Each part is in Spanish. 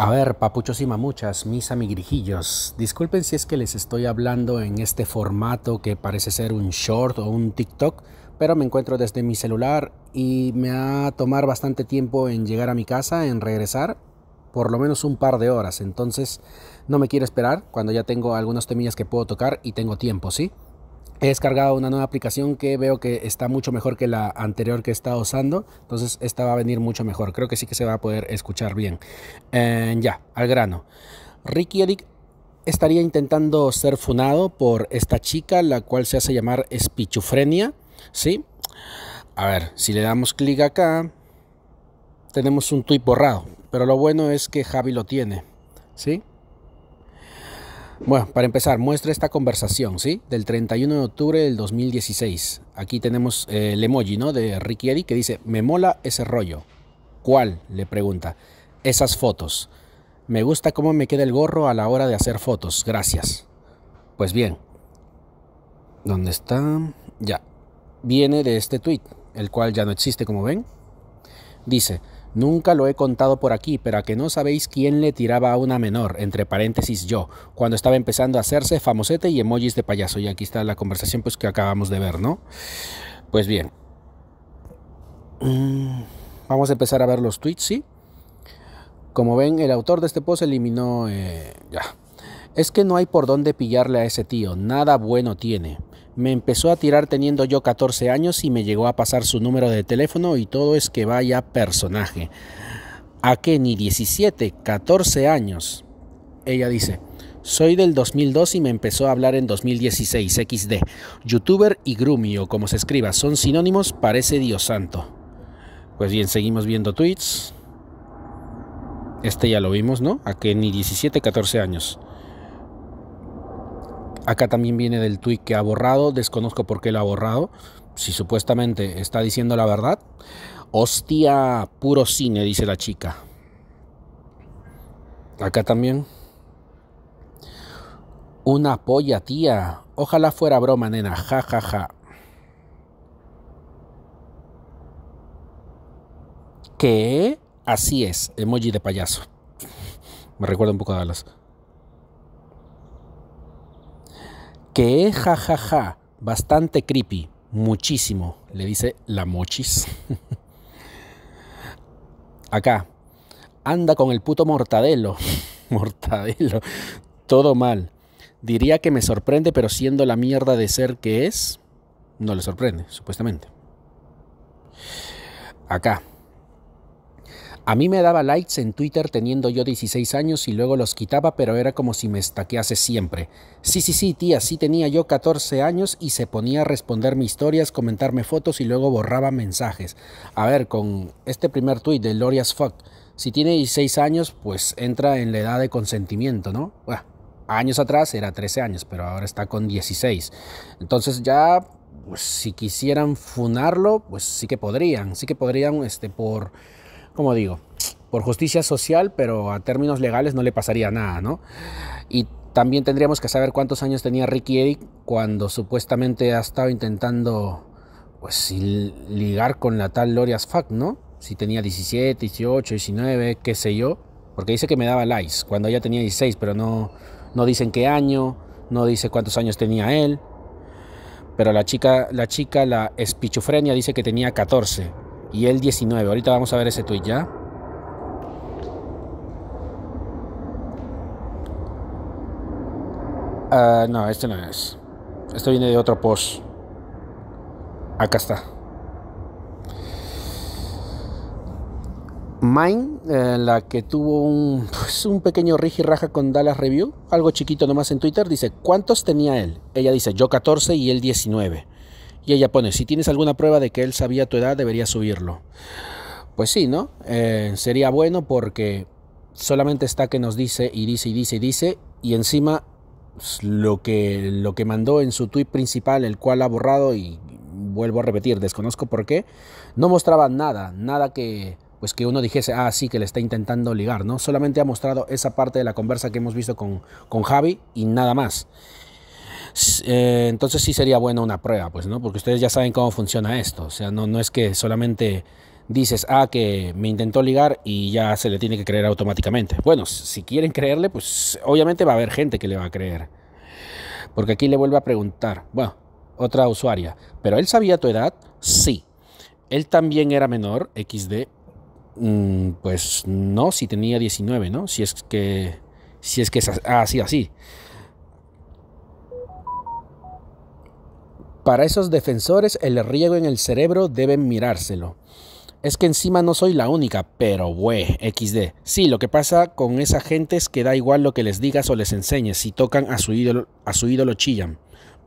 A ver, papuchos y mamuchas, mis amigrijillos, disculpen si es que les estoy hablando en este formato que parece ser un short o un TikTok, pero me encuentro desde mi celular y me va a tomar bastante tiempo en llegar a mi casa, en regresar, por lo menos un par de horas, entonces no me quiero esperar cuando ya tengo algunas temillas que puedo tocar y tengo tiempo, ¿sí? He descargado una nueva aplicación que veo que está mucho mejor que la anterior que he estado usando. Entonces esta va a venir mucho mejor. Creo que sí que se va a poder escuchar bien. Eh, ya, al grano. Ricky Eric estaría intentando ser funado por esta chica, la cual se hace llamar espichufrenia. ¿Sí? A ver, si le damos clic acá, tenemos un tuit borrado. Pero lo bueno es que Javi lo tiene. ¿Sí? Bueno, para empezar, muestra esta conversación, ¿sí? Del 31 de octubre del 2016. Aquí tenemos eh, el emoji, ¿no? De Ricky Eddy que dice, me mola ese rollo. ¿Cuál? Le pregunta. Esas fotos. Me gusta cómo me queda el gorro a la hora de hacer fotos. Gracias. Pues bien. ¿Dónde está? Ya. Viene de este tweet, el cual ya no existe, como ven. Dice, Nunca lo he contado por aquí, pero a que no sabéis quién le tiraba a una menor, entre paréntesis yo, cuando estaba empezando a hacerse famosete y emojis de payaso. Y aquí está la conversación pues que acabamos de ver, ¿no? Pues bien. Mm, vamos a empezar a ver los tweets, ¿sí? Como ven, el autor de este post eliminó... Eh, ya. Es que no hay por dónde pillarle a ese tío, nada bueno tiene. Me empezó a tirar teniendo yo 14 años y me llegó a pasar su número de teléfono y todo es que vaya personaje. ¿A qué ni 17, 14 años? Ella dice, soy del 2002 y me empezó a hablar en 2016 XD. Youtuber y grumio, como se escriba, son sinónimos, parece Dios santo. Pues bien, seguimos viendo tweets. Este ya lo vimos, ¿no? A que ni 17, 14 años. Acá también viene del tuit que ha borrado, desconozco por qué lo ha borrado, si supuestamente está diciendo la verdad. Hostia, puro cine, dice la chica. Acá también. Una polla, tía. Ojalá fuera broma, nena. Ja, ja, ja. Que así es. Emoji de payaso. Me recuerda un poco a las. que es jajaja, bastante creepy, muchísimo, le dice la mochis. Acá, anda con el puto mortadelo, mortadelo, todo mal. Diría que me sorprende, pero siendo la mierda de ser que es, no le sorprende, supuestamente. Acá. A mí me daba likes en Twitter teniendo yo 16 años y luego los quitaba, pero era como si me estaquease siempre. Sí, sí, sí, tía, sí tenía yo 14 años y se ponía a responderme historias, comentarme fotos y luego borraba mensajes. A ver, con este primer tuit de Lorias Fuck, si tiene 16 años, pues entra en la edad de consentimiento, ¿no? Bueno, años atrás era 13 años, pero ahora está con 16. Entonces ya pues, si quisieran funarlo, pues sí que podrían, sí que podrían este por como digo, por justicia social, pero a términos legales no le pasaría nada, ¿no? Y también tendríamos que saber cuántos años tenía Ricky Eric cuando supuestamente ha estado intentando pues ligar con la tal Loria's Asfak, ¿no? Si tenía 17, 18, 19, qué sé yo, porque dice que me daba likes cuando ella tenía 16, pero no no dicen qué año, no dice cuántos años tenía él. Pero la chica, la chica, la espichufrenia dice que tenía 14 y el 19. Ahorita vamos a ver ese tweet ya. Ah, no, este no es. Esto viene de otro post. Acá está. Mine, eh, la que tuvo un, pues, un pequeño raja con Dallas Review, algo chiquito nomás en Twitter, dice, ¿cuántos tenía él? Ella dice, yo 14 y él 19. Y ella pone, si tienes alguna prueba de que él sabía tu edad, deberías subirlo. Pues sí, ¿no? Eh, sería bueno porque solamente está que nos dice y dice y dice y dice y encima pues, lo que, lo que mandó en su tuit principal, el cual ha borrado y vuelvo a repetir, desconozco por qué, no mostraba nada, nada que pues que uno dijese, ah, sí, que le está intentando ligar, ¿no? Solamente ha mostrado esa parte de la conversa que hemos visto con, con Javi y nada más. Eh, entonces sí sería buena una prueba, pues, ¿no? Porque ustedes ya saben cómo funciona esto. O sea, no, no es que solamente dices, ah, que me intentó ligar y ya se le tiene que creer automáticamente. Bueno, si quieren creerle, pues obviamente va a haber gente que le va a creer. Porque aquí le vuelve a preguntar, bueno, otra usuaria, ¿pero él sabía tu edad? Sí. Él también era menor, XD. Mm, pues no, si tenía 19, ¿no? Si es que, si es que es así, así. Para esos defensores el riego en el cerebro deben mirárselo. Es que encima no soy la única, pero wey, XD. Sí, lo que pasa con esa gente es que da igual lo que les digas o les enseñes, si tocan a su ídolo, a su ídolo chillan.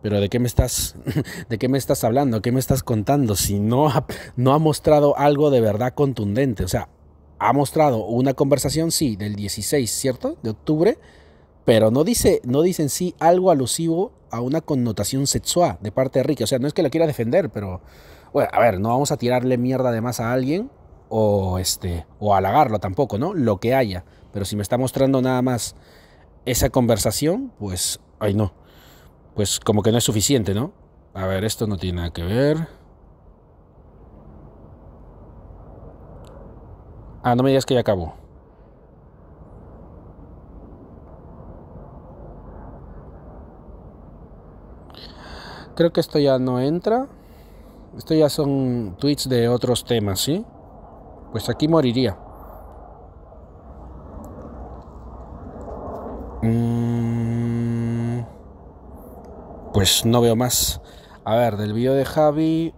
Pero ¿de qué me estás de qué me estás hablando? ¿Qué me estás contando si no ha, no ha mostrado algo de verdad contundente? O sea, ha mostrado una conversación sí del 16, ¿cierto? De octubre, pero no dice no dicen sí algo alusivo a una connotación sexual de parte de Ricky. O sea, no es que la quiera defender, pero, bueno, a ver, no vamos a tirarle mierda de más a alguien o, este, o halagarlo tampoco, ¿no? Lo que haya. Pero si me está mostrando nada más esa conversación, pues, ay no, pues como que no es suficiente, ¿no? A ver, esto no tiene nada que ver. Ah, no me digas que ya acabó. creo que esto ya no entra. Esto ya son tweets de otros temas, ¿sí? Pues aquí moriría. Mm, pues no veo más. A ver, del video de Javi.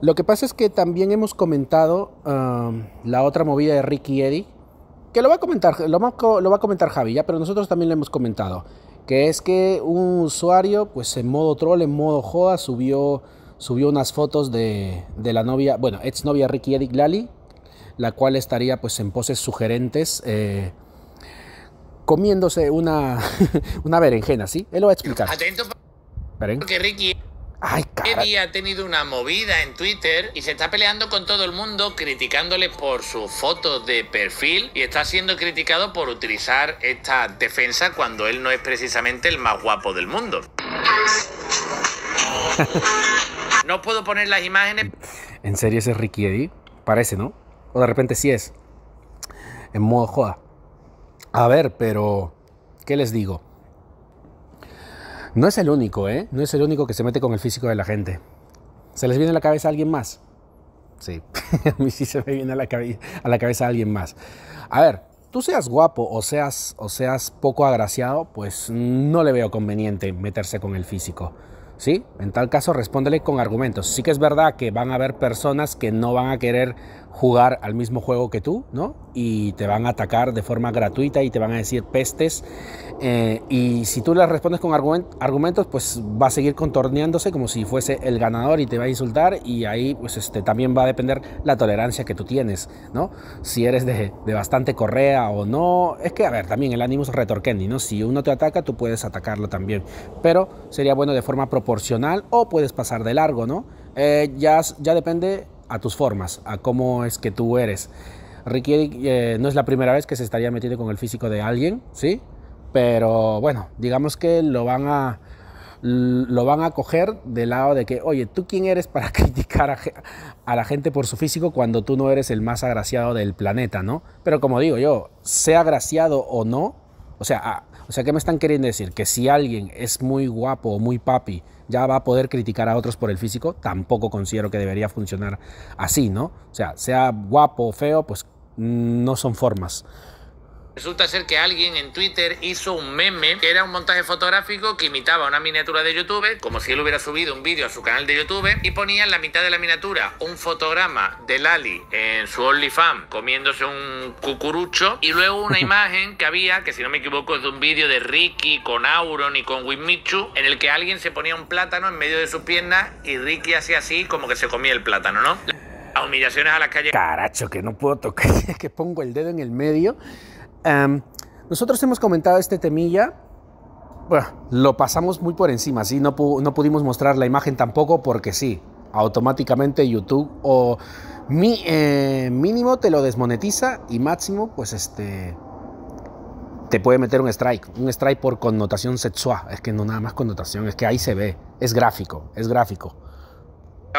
Lo que pasa es que también hemos comentado um, la otra movida de Ricky eddie Que lo va a comentar, lo lo va a comentar Javi, ya, pero nosotros también lo hemos comentado que es que un usuario, pues en modo troll, en modo joda, subió, subió unas fotos de, de la novia, bueno, novia Ricky Eric Lali, la cual estaría pues en poses sugerentes, eh, comiéndose una, una berenjena, ¿sí? Él lo va a explicar. Atento, porque Ricky Eddie ha tenido una movida en Twitter y se está peleando con todo el mundo, criticándole por su foto de perfil y está siendo criticado por utilizar esta defensa cuando él no es precisamente el más guapo del mundo. no puedo poner las imágenes. ¿En serio ese es Ricky Eddie? Parece, ¿no? O de repente sí es. En modo joda. A ver, pero. ¿Qué les digo? No es el único, ¿eh? No es el único que se mete con el físico de la gente. ¿Se les viene a la cabeza a alguien más? Sí, a mí sí se me viene a la, a la cabeza a alguien más. A ver, tú seas guapo o seas, o seas poco agraciado, pues no le veo conveniente meterse con el físico. ¿Sí? En tal caso, respóndele con argumentos. Sí que es verdad que van a haber personas que no van a querer jugar al mismo juego que tú, ¿no? Y te van a atacar de forma gratuita y te van a decir pestes. Eh, y si tú les respondes con argumentos, pues va a seguir contorneándose como si fuese el ganador y te va a insultar. Y ahí, pues este, también va a depender la tolerancia que tú tienes, ¿no? Si eres de, bastante correa o no. Es que, a ver, también el ánimo es retorquendi, ¿no? Si uno te ataca, tú puedes atacarlo también. Pero sería bueno de forma proporcional o puedes pasar de largo, ¿no? Eh, ya, ya depende a tus formas, a cómo es que tú eres. Ricky eh, no es la primera vez que se estaría metiendo con el físico de alguien, ¿sí? Pero bueno, digamos que lo van a lo van a coger del lado de que, oye, ¿tú quién eres para criticar a, a, la gente por su físico cuando tú no eres el más agraciado del planeta, no? Pero como digo yo, sea agraciado o no, o sea, ah, o sea, ¿qué me están queriendo decir? Que si alguien es muy guapo o muy papi, ya va a poder criticar a otros por el físico. Tampoco considero que debería funcionar así, ¿no? O sea, sea guapo o feo, pues mm, no son formas. Resulta ser que alguien en Twitter hizo un meme que era un montaje fotográfico que imitaba una miniatura de YouTube, como si él hubiera subido un vídeo a su canal de YouTube, y ponía en la mitad de la miniatura un fotograma de Lali en su OnlyFans comiéndose un cucurucho, y luego una imagen que había, que si no me equivoco es de un vídeo de Ricky con Auron y con Winmichu, en el que alguien se ponía un plátano en medio de sus piernas y Ricky hacía así como que se comía el plátano, ¿no? Las humillaciones a las calles. Caracho, que no puedo tocar, que pongo el dedo en el medio Em, nosotros hemos comentado este temilla. Bueno, lo pasamos muy por encima, No, pudimos mostrar la imagen tampoco porque sí, automáticamente YouTube o eh, mínimo te lo desmonetiza y máximo pues este te puede meter un strike, un strike por connotación sexual, es que no nada más connotación, es que ahí se ve, es gráfico, es gráfico.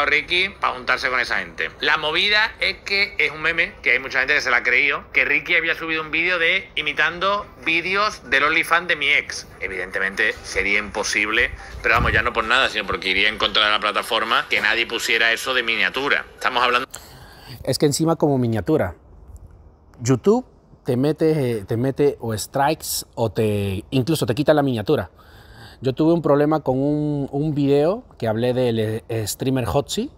Ricky para juntarse con esa gente. La movida es que es un meme, que hay mucha gente que se la ha creído, que Ricky había subido un vídeo de imitando vídeos del OnlyFans de mi ex. Evidentemente sería imposible, pero vamos, ya no por nada, sino porque iría en contra de la plataforma que nadie pusiera eso de miniatura. Estamos hablando... Es que encima como miniatura, YouTube te mete, te mete o strikes o te incluso te quita la miniatura. Yo tuve un problema con un, video que hablé del eh, streamer Hotzi,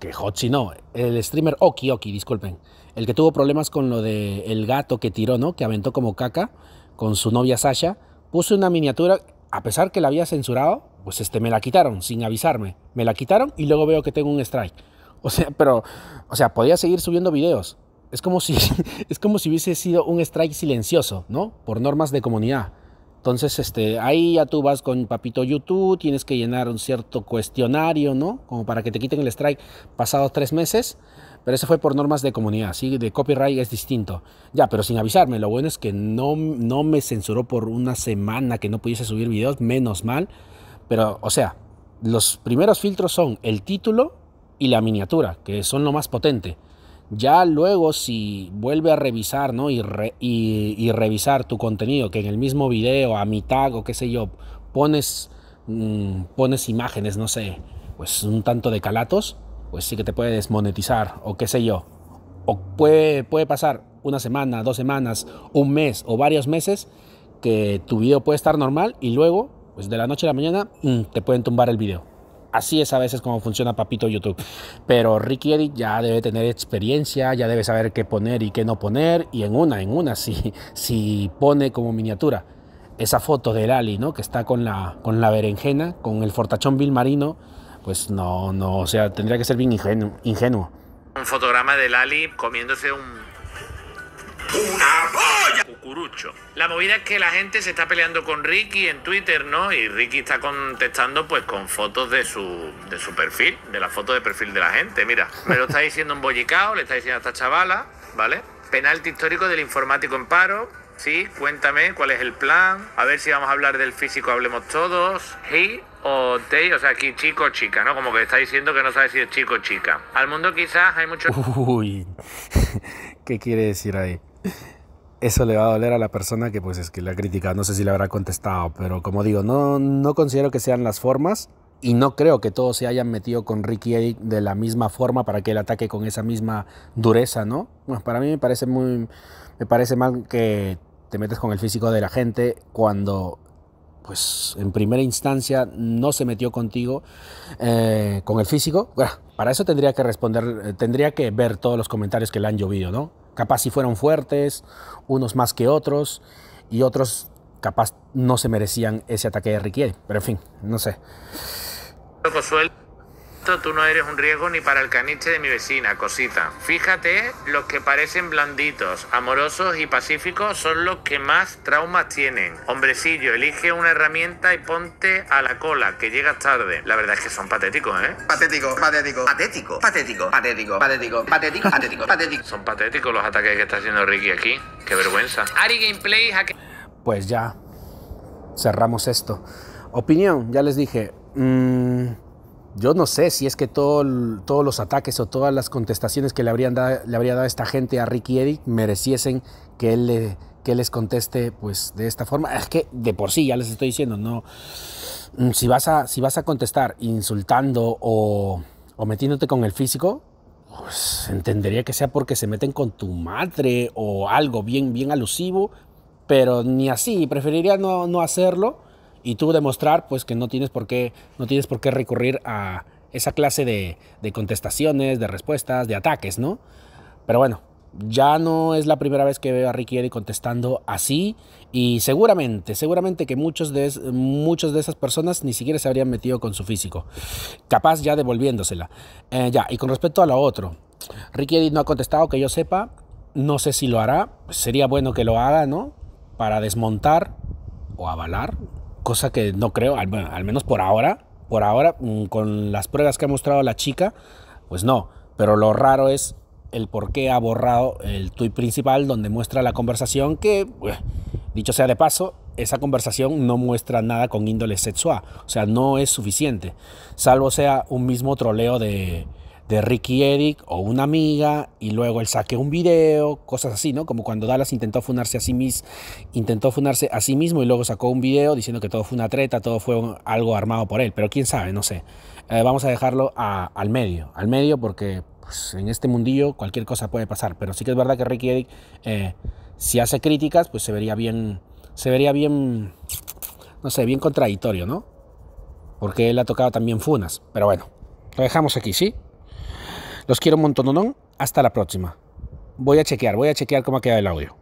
que Hotzi no, el streamer Oki Oki, disculpen, el que tuvo problemas con lo de gato que tiró, ¿no? Que aventó como caca con su novia Sasha. Puse una miniatura, a pesar que la había censurado, pues este me la quitaron sin avisarme. Me la quitaron y luego veo que tengo un strike. O sea, pero o sea, podía seguir subiendo videos. Es como si es como si hubiese sido un strike silencioso, ¿no? Por normas de comunidad. Entonces, este, ahí ya tú vas con Papito YouTube, tienes que llenar un cierto cuestionario, ¿no? Como para que te quiten el strike pasado tres meses. Pero eso fue por normas de comunidad, ¿sí? De copyright es distinto. Ya, pero sin avisarme. Lo bueno es que no, no me censuró por una semana que no pudiese subir videos, menos mal. Pero, o sea, los primeros filtros son el título y la miniatura, que son lo más potente. Ya luego si vuelve a revisar, ¿no? Y, revisar tu contenido, que en el mismo video, a mitad o qué sé yo, pones, mm, pones imágenes, no sé, pues un tanto de calatos, pues sí que te puedes monetizar o qué sé yo. O puede, puede pasar una semana, dos semanas, un mes o varios meses que tu video puede estar normal y luego, pues de la noche a la mañana, mm, te pueden tumbar el video. Así es a veces como funciona Papito YouTube. Pero Ricky Edit ya debe tener experiencia, ya debe saber qué poner y qué no poner. Y en una, en una, si, si pone como miniatura esa foto de Lali, ¿no? Que está con la, con la berenjena, con el fortachón vil marino, pues no, no, o sea, tendría que ser bien ingenuo. Un fotograma de Lali comiéndose un... ¡Una polla! La movida es que la gente se está peleando con Ricky en Twitter, ¿no? Y Ricky está contestando pues con fotos de su, perfil, de la foto de perfil de la gente. Mira, me lo está diciendo un bollicao, le está diciendo a esta chavala, ¿vale? Penalti histórico del informático en paro. Sí, cuéntame cuál es el plan. A ver si vamos a hablar del físico, hablemos todos. Hey o te, o sea, aquí chico o chica, ¿no? Como que está diciendo que no sabe si es chico o chica. Al mundo quizás hay mucho. Uy, ¿qué quiere decir ahí? eso le va a doler a la persona que pues es que la crítica, no sé si le habrá contestado, pero como digo, no, no considero que sean las formas y no creo que todos se hayan metido con Ricky de la misma forma para que él ataque con esa misma dureza, ¿no? Bueno, para mí me parece muy me parece mal que te metes con el físico de la gente cuando pues en primera instancia no se metió contigo eh, con el físico. Bueno, para eso tendría que responder, eh, tendría que ver todos los comentarios que le han llovido, ¿no? capaz si fueron fuertes, unos más que otros, y otros capaz no se merecían ese ataque de Riquier. Pero en fin, no sé tú no eres un riesgo ni para el caniche de mi vecina, cosita. Fíjate, los que parecen blanditos, amorosos y pacíficos son los que más traumas tienen. Hombrecillo, elige una herramienta y ponte a la cola, que llegas tarde. La verdad es que son patéticos, ¿eh? Patético, patético, patético, patético, patético, patético, patético, patético, Son patéticos los ataques que está haciendo Ricky aquí. Qué vergüenza. Ari Gameplay, Pues ya, cerramos esto. Opinión, ya les dije. Mmm yo no sé si es que todos los ataques o todas las contestaciones que le, habrían le habría dado esta gente a Ricky Eric mereciesen que él, que les conteste pues de esta forma. Es que de por sí, ya les estoy diciendo, no. Mm, si vas a, si vas a contestar insultando o, o metiéndote con el físico, pues, entendería que sea porque se meten con tu madre o algo bien, bien alusivo, pero ni así, preferiría no, no hacerlo y tú demostrar pues que no tienes por qué, no tienes por qué recurrir a esa clase de, de contestaciones, de respuestas, de ataques, ¿no? Pero bueno, ya no es la primera vez que veo a Ricky Eddy contestando así y seguramente, seguramente que muchos de, muchos de esas personas ni siquiera se habrían metido con su físico, capaz ya devolviéndosela. Eh, ya, y con respecto a lo otro, Ricky Eddy no ha contestado que yo sepa, no sé si lo hará, sería bueno que lo haga, ¿no? Para desmontar o avalar, cosa que no creo, al, menos por ahora, por ahora, mm, con las pruebas que ha mostrado la chica, pues no, pero lo raro es el por qué ha borrado el tuit principal donde muestra la conversación que, dicho sea de paso, esa conversación no muestra nada con índole sexual, o sea, no es suficiente, salvo sea un mismo troleo de de Ricky Eric o una amiga y luego él saque un video, cosas así, ¿no? Como cuando Dallas intentó funarse a sí mismo, intentó funarse a sí mismo y luego sacó un video diciendo que todo fue una treta, todo fue algo armado por él, pero quién sabe, no sé. Eh, vamos a dejarlo al medio, al medio porque pues, en este mundillo cualquier cosa puede pasar, pero sí que es verdad que Ricky Eric eh, si hace críticas, pues se vería bien se vería bien no sé, bien contradictorio, ¿no? Porque él ha tocado también funas, pero bueno, lo dejamos aquí, ¿sí? Los quiero un montón, Hasta la próxima. Voy a chequear, voy a chequear cómo ha quedado el audio.